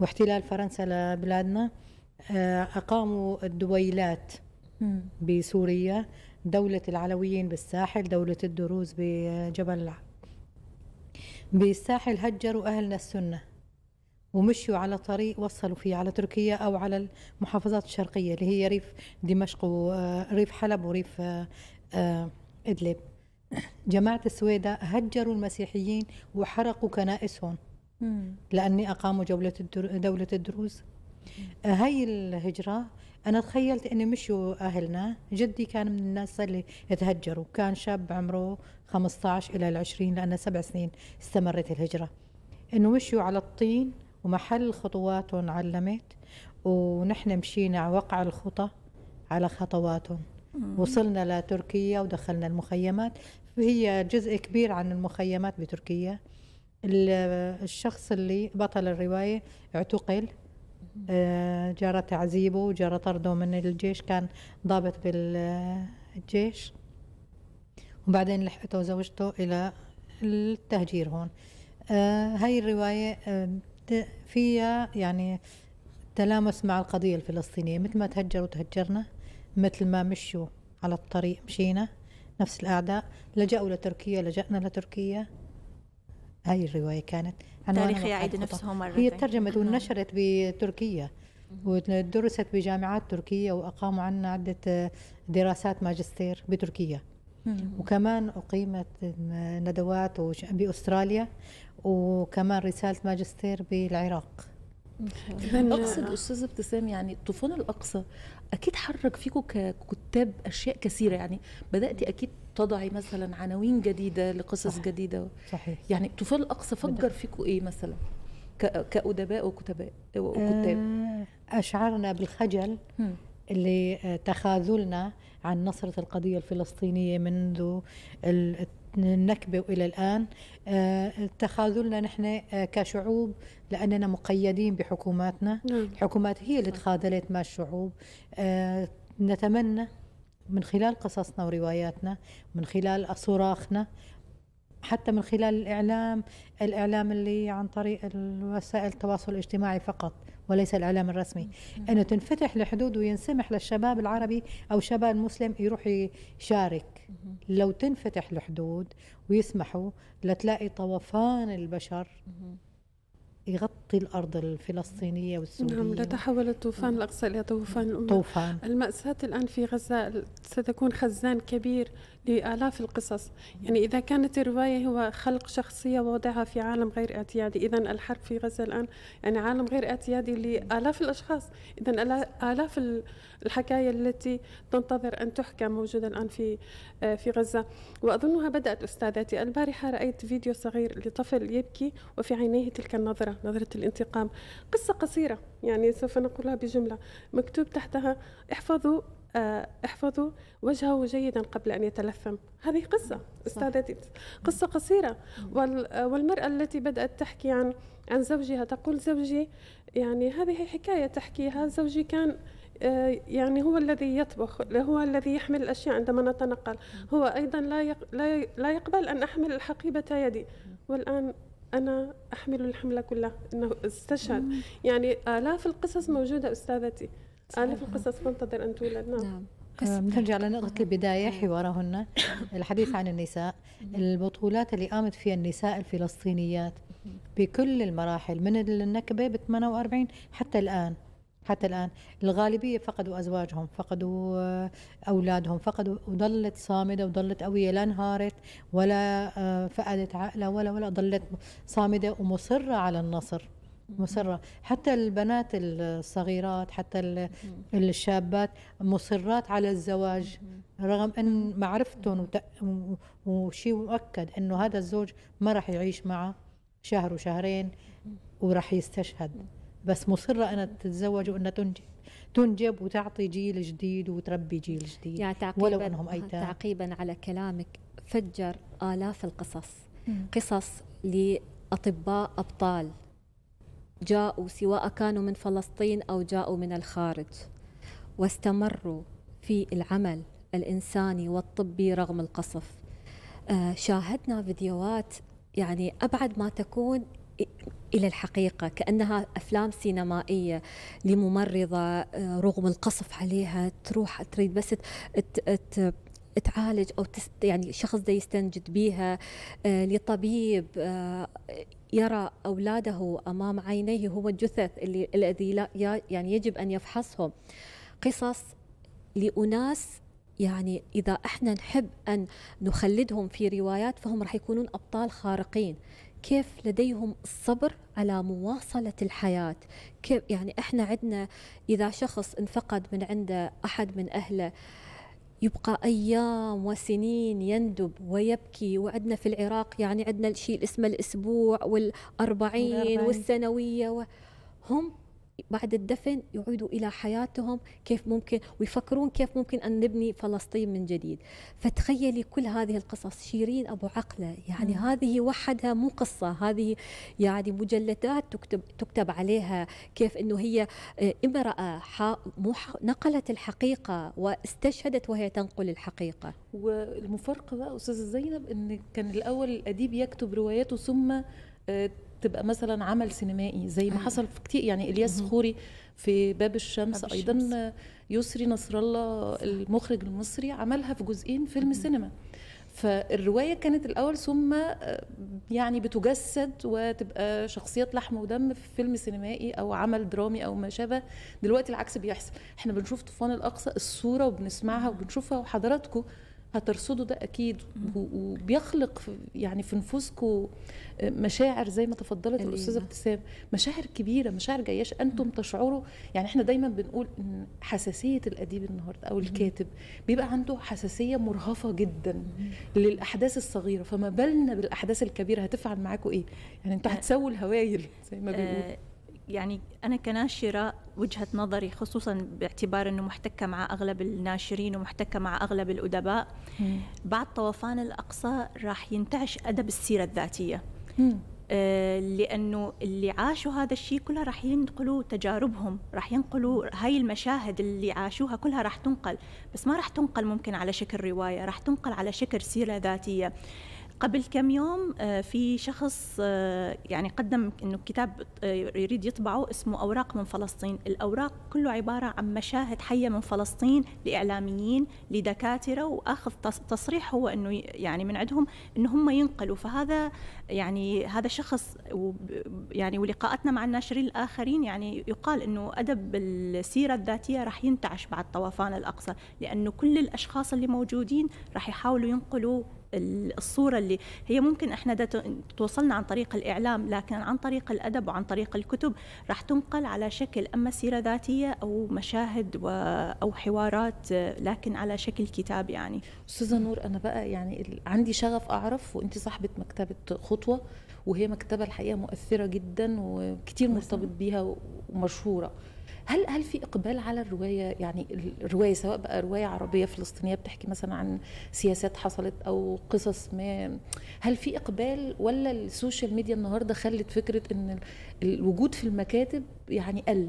واحتلال فرنسا لبلادنا آه، أقاموا الدويلات بسوريا دولة العلويين بالساحل دولة الدروز بجبل بالساحل هجروا أهلنا السنة ومشوا على طريق وصلوا فيه على تركيا او على المحافظات الشرقيه اللي هي ريف دمشق وريف آه، حلب وريف آه، آه، ادلب جماعه السويداء هجروا المسيحيين وحرقوا كنائسهم لاني اقاموا جوله دوله الدروز هاي الهجره انا تخيلت اني مشوا اهلنا جدي كان من الناس اللي تهجروا كان شاب عمره 15 الى 20 لانه سبع سنين استمرت الهجره انه مشوا على الطين ومحل خطواتهم علمت ونحن مشينا على وقع الخطى على خطواتهم وصلنا لتركيا ودخلنا المخيمات هي جزء كبير عن المخيمات بتركيا الشخص اللي بطل الرواية اعتقل آه، جرى تعذيبه وجرى طرده من الجيش كان ضابط بالجيش وبعدين لحقته زوجته إلى التهجير هون آه، هاي الرواية آه، فيها يعني تلامس مع القضية الفلسطينية مثل ما تهجروا تهجرنا مثل ما مشوا على الطريق مشينا نفس الأعداء لجأوا لتركيا لجأنا لتركيا هاي الرواية كانت تاريخ يعيد نفسه مرة هي ترجمت ونشرت بتركيا ودرست بجامعات تركيا وأقاموا عنا عدة دراسات ماجستير بتركيا وكمان أقيمت ندوات بأستراليا وكمان رسالة ماجستير بالعراق اقصد استاذه ابتسام يعني طوفان الاقصى اكيد حرك فيكم ككتاب اشياء كثيره يعني بداتي اكيد تضعي مثلا عناوين جديده لقصص صحيح. جديده صحيح يعني طوفان الاقصى فجر فيكم ايه مثلا كادباء وكتباء وكتاب آه، اشعرنا بالخجل اللي آه، تخاذلنا عن نصرة القضية الفلسطينية منذ النكبة وإلى الآن آه، تخاذلنا نحن آه، كشعوب لأننا مقيدين بحكوماتنا الحكومات نعم. هي اللي تخاذلت مع الشعوب نتمنى من خلال قصصنا ورواياتنا من خلال صراخنا حتى من خلال الإعلام الإعلام اللي عن طريق وسائل التواصل الاجتماعي فقط وليس الإعلام الرسمي أنه تنفتح الحدود وينسمح للشباب العربي أو شباب المسلم يروح يشارك لو تنفتح الحدود ويسمحوا لتلاقي طوفان البشر يغطي الارض الفلسطينيه والسوريه نعم لتحول الطوفان الاقصى الى طوفان الامه طوفان الماساه الان في غزه ستكون خزان كبير لآلاف القصص يعني إذا كانت الرواية هو خلق شخصية ووضعها في عالم غير اعتيادي إذا الحرب في غزة الآن يعني عالم غير اعتيادي لآلاف الأشخاص إذا آلاف الحكاية التي تنتظر أن تحكى موجودة الآن في آه، في غزة وأظنها بدأت أستاذتي البارحة رأيت فيديو صغير لطفل يبكي وفي عينيه تلك النظرة نظرة الانتقام قصة قصيرة يعني سوف نقولها بجملة مكتوب تحتها احفظوا آه، احفظوا وجهه جيدا قبل أن يتلثم هذه قصة أستاذتي قصة قصيرة والمرأة التي بدأت تحكي عن عن زوجها تقول زوجي يعني هذه حكاية تحكيها زوجي كان آه، يعني هو الذي يطبخ هو الذي يحمل الأشياء عندما نتنقل هو أيضا لا لا يقبل أن أحمل الحقيبة يدي والآن أنا أحمل الحملة كلها أنه استشهد يعني آلاف القصص موجودة أستاذتي آلف القصص منتظر أن تولد نعم, نعم. نرجع لنقطة البداية حوارهن الحديث عن النساء البطولات اللي قامت فيها النساء الفلسطينيات بكل المراحل من النكبة ب 48 حتى الآن حتى الآن الغالبية فقدوا أزواجهم فقدوا آه، أولادهم فقدوا وظلت صامدة وظلت قوية لا انهارت ولا آه، فقدت عقلها ولا ولا ظلت صامدة ومصرة على النصر مصرة حتى البنات الصغيرات حتى الشابات مصرات على الزواج رغم أن معرفتهم وشيء مؤكد أنه هذا الزوج ما راح يعيش معه شهر وشهرين وراح يستشهد بس مصرة انها تتزوج وأنها تنجب تنجب وتعطي جيل جديد وتربي جيل جديد يعني تعقيبا ولو أنهم أيتام تعقيبا على كلامك فجر آلاف القصص قصص لأطباء أبطال جاءوا سواء كانوا من فلسطين او جاءوا من الخارج واستمروا في العمل الانساني والطبي رغم القصف آه، شاهدنا فيديوهات يعني ابعد ما تكون الى الحقيقه كانها افلام سينمائيه لممرضه آه، رغم القصف عليها تروح تريد بس ت... ت... تعالج او تست يعني شخص ده يستنجد بيها آه، لطبيب آه، يرى اولاده امام عينيه هو الجثث الذي يعني يجب ان يفحصهم قصص لاناس يعني اذا احنا نحب ان نخلدهم في روايات فهم راح يكونون ابطال خارقين كيف لديهم الصبر على مواصلة الحياة كيف يعني احنا عندنا إذا شخص انفقد من عنده أحد من أهله يبقى أيام وسنين يندب ويبكي وعندنا في العراق يعني عندنا شيء اسمه الأسبوع والأربعين والسنوية هم بعد الدفن يعودوا إلى حياتهم كيف ممكن ويفكرون كيف ممكن أن نبني فلسطين من جديد فتخيلي كل هذه القصص شيرين أبو عقلة يعني م. هذه وحدها مو قصة هذه يعني مجلدات تكتب, تكتب عليها كيف أنه هي آه، امرأة نقلت الحقيقة واستشهدت وهي تنقل الحقيقة والمفارقة بقى أستاذة زينب أن كان الأول الأديب يكتب رواياته ثم آه، تبقى مثلا عمل سينمائي زي ما حصل في كتير يعني الياس خوري في باب الشمس ايضا يسري نصر الله المخرج المصري عملها في جزئين فيلم سينما فالروايه كانت الاول ثم آه، يعني بتجسد وتبقى شخصيات لحم ودم في فيلم سينمائي او عمل درامي او ما شابه دلوقتي العكس بيحصل احنا بنشوف طوفان الاقصى الصوره وبنسمعها وبنشوفها وحضراتكم هترصدوا ده اكيد وبيخلق يعني في نفوسكم آه، مشاعر زي ما تفضلت الاستاذه ابتسام مشاعر كبيره مشاعر جياشه انتم تشعروا يعني احنا دايما بنقول ان حساسيه الاديب النهارده او الكاتب بيبقى عنده حساسيه مرهفه جدا للاحداث الصغيره فما بالنا بالاحداث الكبيره هتفعل معاكم ايه يعني انتوا آه. هتسووا الهوايل زي ما بيقولوا آه، يعني أنا كناشرة وجهة نظري خصوصا باعتبار أنه محتكة مع أغلب الناشرين ومحتكة مع أغلب الأدباء بعد طوفان الأقصى راح ينتعش أدب السيرة الذاتية آه لانه اللي عاشوا هذا الشيء كلها راح ينقلوا تجاربهم راح ينقلوا هاي المشاهد اللي عاشوها كلها راح تنقل بس ما راح تنقل ممكن على شكل روايه راح تنقل على شكل سيره ذاتيه قبل كم يوم آه، في شخص آه، يعني قدم انه كتاب آه، يريد يطبعه اسمه اوراق من فلسطين، الاوراق كله عباره عن مشاهد حيه من فلسطين لاعلاميين لدكاتره واخذ تصريح هو انه يعني من عندهم ان هم ينقلوا فهذا يعني هذا شخص يعني ولقاءاتنا مع الناشرين الاخرين يعني يقال انه ادب السيره الذاتيه راح ينتعش بعد طوفان الاقصى لانه كل الاشخاص اللي موجودين راح يحاولوا ينقلوا الصورة اللي هي ممكن احنا ده توصلنا عن طريق الإعلام لكن عن طريق الأدب وعن طريق الكتب راح تنقل على شكل أما سيرة ذاتية أو مشاهد و أو حوارات لكن على شكل كتاب يعني أستاذة نور أنا بقى يعني عندي شغف أعرف وأنت صاحبة مكتبة خطوة وهي مكتبة الحقيقة مؤثرة جدا وكتير مرتبط بيها ومشهورة هل هل في اقبال على الروايه يعني الروايه سواء بقى روايه عربيه فلسطينيه بتحكي مثلا عن سياسات حصلت او قصص ما هل في اقبال ولا السوشيال ميديا النهارده خلت فكره ان الوجود في المكاتب يعني قل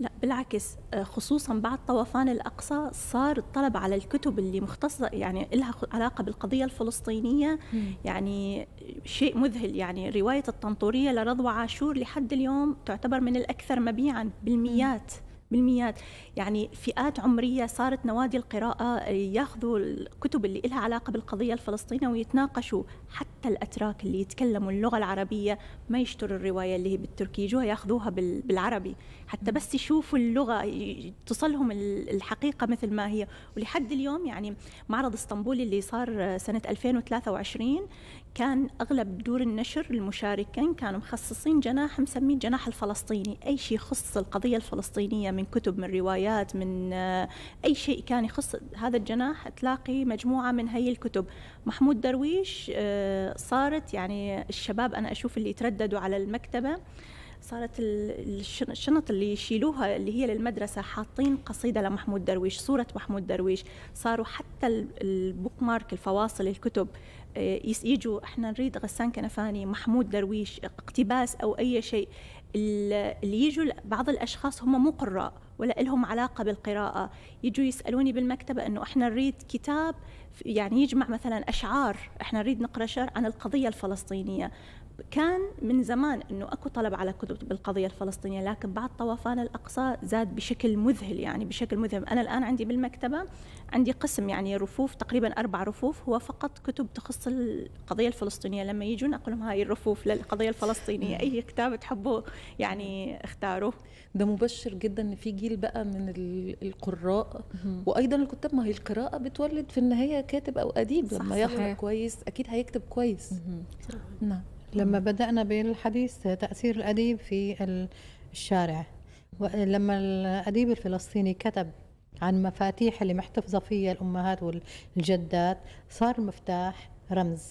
لا بالعكس آه، خصوصا بعد طوفان الأقصى صار الطلب على الكتب اللي مختصة يعني لها علاقة بالقضية الفلسطينية يعني شيء مذهل يعني رواية الطنطورية لرضوى عاشور لحد اليوم تعتبر من الأكثر مبيعا بالمئات بالمئات يعني فئات عمرية صارت نوادي القراءة ياخذوا الكتب اللي لها علاقة بالقضية الفلسطينية ويتناقشوا حتى الأتراك اللي يتكلموا اللغة العربية ما يشتروا الرواية اللي هي بالتركي يجوها ياخذوها بالعربي حتى بس يشوفوا اللغة تصلهم الحقيقة مثل ما هي ولحد اليوم يعني معرض اسطنبول اللي صار سنة 2023 كان أغلب دور النشر المشاركين كانوا مخصصين جناح مسميه جناح الفلسطيني أي شيء يخص القضية الفلسطينية من كتب من روايات من آه، أي شيء كان يخص هذا الجناح تلاقي مجموعة من هي الكتب محمود درويش آه، صارت يعني الشباب أنا أشوف اللي يترددوا على المكتبة صارت الشنط اللي يشيلوها اللي هي للمدرسة حاطين قصيدة لمحمود درويش صورة محمود درويش صاروا حتى البوك مارك الفواصل الكتب آه، يجوا احنا نريد غسان كنفاني محمود درويش اقتباس او اي شيء اللي يجوا بعض الاشخاص هم مو قراء ولا لهم علاقه بالقراءه يجوا يسالوني بالمكتبه انه احنا نريد كتاب يعني يجمع مثلا اشعار احنا نريد نقرا شعر عن القضيه الفلسطينيه كان من زمان انه اكو طلب على كتب بالقضيه الفلسطينيه لكن بعد طوفان الاقصى زاد بشكل مذهل يعني بشكل مذهل انا الان عندي بالمكتبه عندي قسم يعني رفوف تقريبا اربع رفوف هو فقط كتب تخص القضيه الفلسطينيه لما يجون اقول لهم هاي الرفوف للقضيه الفلسطينيه اي كتاب تحبوا يعني اختاروه ده مبشر جدا ان في جيل بقى من القراء وايضا الكتاب ما هي القراءه بتولد في النهايه كاتب او اديب لما يقرا كويس اكيد هيكتب كويس نعم لما بدأنا بالحديث تأثير الأديب في الشارع لما الأديب الفلسطيني كتب عن مفاتيح اللي محتفظة فيها الأمهات والجدات صار مفتاح رمز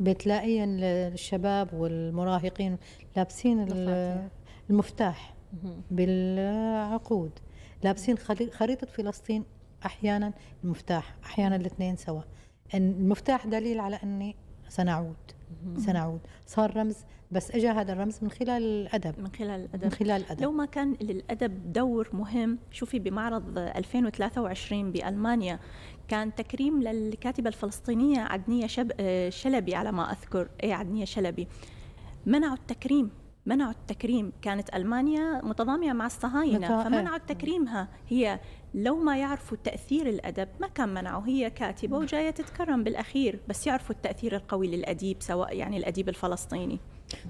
بتلاقي الشباب والمراهقين لابسين المفتاح بالعقود لابسين خريطة فلسطين أحيانا المفتاح أحيانا الاثنين سوا المفتاح دليل على أني سنعود سنعود صار رمز بس اجى هذا الرمز من خلال الادب من خلال الادب من خلال الادب لو ما كان للادب دور مهم شوفي بمعرض 2023 بالمانيا كان تكريم للكاتبه الفلسطينيه عدنيه آه، شلبي على ما اذكر اي عدنيه شلبي منعوا التكريم منعوا التكريم كانت ألمانيا متضامنة مع الصهاينة إيه. فمنعوا تكريمها هي لو ما يعرفوا تأثير الأدب ما كان منعوا هي كاتبة نعم. وجاية تتكرم بالأخير بس يعرفوا التأثير القوي للأديب سواء يعني الأديب الفلسطيني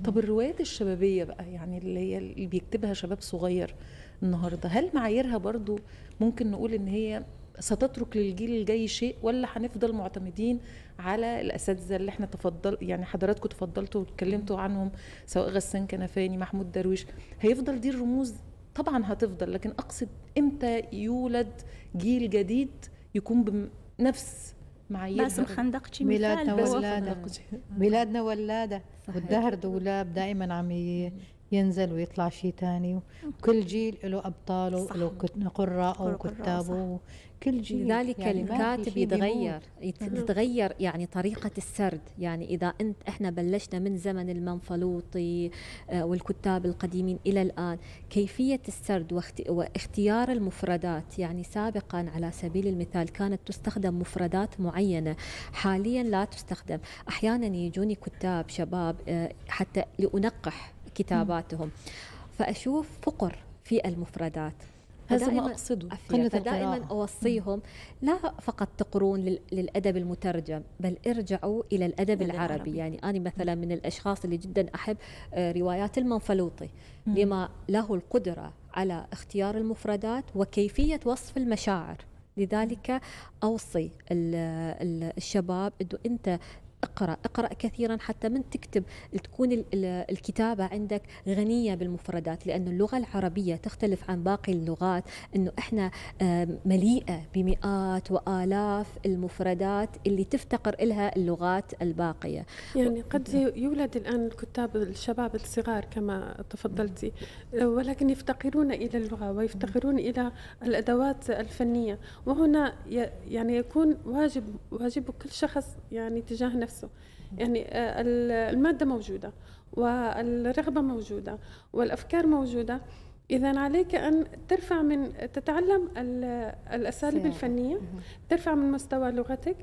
طب الروايات الشبابية بقى يعني اللي هي اللي بيكتبها شباب صغير النهاردة هل معاييرها برضو ممكن نقول إن هي ستترك للجيل الجاي شيء ولا هنفضل معتمدين على الاساتذه اللي احنا تفضل يعني حضراتكم تفضلتوا واتكلمتوا عنهم سواء غسان كنفاني محمود درويش هيفضل دي الرموز طبعا هتفضل لكن اقصد امتى يولد جيل جديد يكون بنفس معايير باسم خندقتي آه. ميلادنا ولاده ميلادنا ولاده والدهر دولاب دائما عم ينزل ويطلع شيء تاني وكل جيل له أبطاله له قراءه وكتابه كل جيل لذلك يعني الكاتب يتغير تتغير نعم. يعني طريقة السرد يعني إذا أنت إحنا بلشنا من زمن المنفلوطي آه، والكتاب القديمين إلى الآن كيفية السرد واختيار المفردات يعني سابقا على سبيل المثال كانت تستخدم مفردات معينة حاليا لا تستخدم أحيانا يجوني كتاب شباب آه، حتى لأنقح كتاباتهم فأشوف فقر في المفردات هذا ما أقصده قلة فدائما أوصيهم لا فقط تقرون للأدب المترجم بل ارجعوا إلى الأدب العربي. العربي يعني أنا مثلا من الأشخاص اللي جدا أحب آه، روايات المنفلوطي لما له القدرة على اختيار المفردات وكيفية وصف المشاعر لذلك أوصي الشباب أنه أنت اقرأ اقرأ كثيرا حتى من تكتب تكون الكتابة عندك غنية بالمفردات لأن اللغة العربية تختلف عن باقي اللغات أنه إحنا مليئة بمئات وآلاف المفردات اللي تفتقر إلها اللغات الباقية يعني قد يولد الآن الكتاب الشباب الصغار كما تفضلتي ولكن يفتقرون إلى اللغة ويفتقرون إلى الأدوات الفنية وهنا يعني يكون واجب واجب كل شخص يعني تجاه نفسه نفسه يعني آه، المادة موجودة والرغبة موجودة والأفكار موجودة إذا عليك أن ترفع من تتعلم الأساليب الفنية ترفع من مستوى لغتك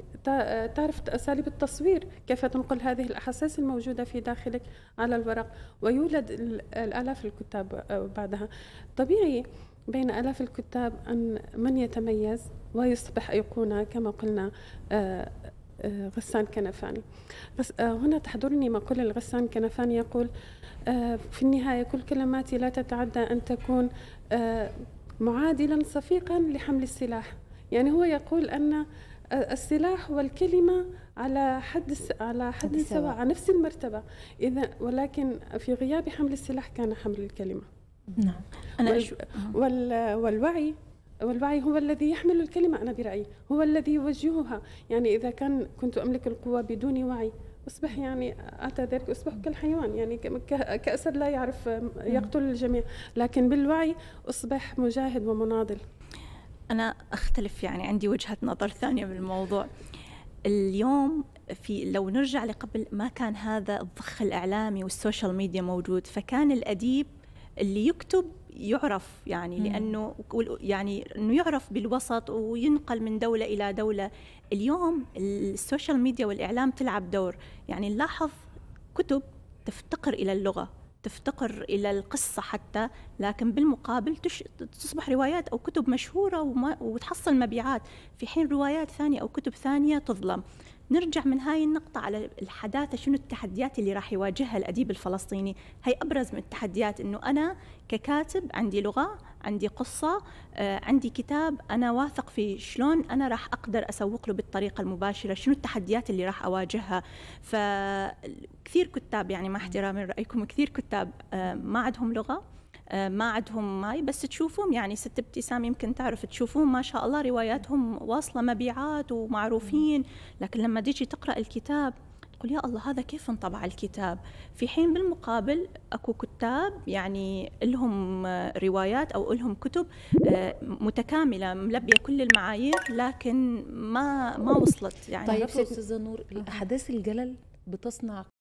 تعرف أساليب التصوير كيف تنقل هذه الأحاسيس الموجودة في داخلك على الورق ويولد الآلاف الكتاب بعدها طبيعي بين آلاف الكتاب أن من يتميز ويصبح أيقونة كما قلنا آه، آه، غسان كنفاني بس آه، هنا تحضرني مقولة الغسان كنفاني يقول آه، في النهاية كل كلماتي لا تتعدى أن تكون معادلا صفيقا لحمل السلاح يعني هو يقول أن السلاح والكلمة على حد على حد سواء على نفس المرتبة إذا ولكن في غياب حمل السلاح كان حمل الكلمة نعم أنا وال... والوعي والوعي هو الذي يحمل الكلمة أنا برأيي هو الذي يوجهها يعني إذا كان كنت أملك القوة بدون وعي أصبح يعني أتى ذلك أصبح كالحيوان يعني كأسد لا يعرف يقتل الجميع لكن بالوعي أصبح مجاهد ومناضل أنا أختلف يعني عندي وجهة نظر ثانية بالموضوع اليوم في لو نرجع لقبل ما كان هذا الضخ الإعلامي والسوشيال ميديا موجود فكان الأديب اللي يكتب يعرف يعني لانه يعني انه يعرف بالوسط وينقل من دوله الى دوله اليوم السوشيال ميديا والاعلام تلعب دور يعني نلاحظ كتب تفتقر الى اللغه تفتقر الى القصه حتى لكن بالمقابل تش... تصبح روايات او كتب مشهوره وما... وتحصل مبيعات في حين روايات ثانيه او كتب ثانيه تظلم نرجع من هاي النقطة على الحداثة شنو التحديات اللي راح يواجهها الأديب الفلسطيني هي أبرز من التحديات أنه أنا ككاتب عندي لغة عندي قصة آه، عندي كتاب أنا واثق في شلون أنا راح أقدر أسوق له بالطريقة المباشرة شنو التحديات اللي راح أواجهها فكثير كتاب يعني مع احترامي رأيكم كثير كتاب آه، ما عندهم لغة آه، ما عندهم ماي بس تشوفهم يعني ست ابتسام يمكن تعرف تشوفهم ما شاء الله رواياتهم واصله مبيعات ومعروفين لكن لما تجي تقرا الكتاب تقول يا الله هذا كيف انطبع الكتاب في حين بالمقابل اكو كتاب يعني لهم روايات او لهم كتب آه، متكامله ملبيه كل المعايير لكن ما ما وصلت يعني طيب استاذه نور احداث الجلل بتصنع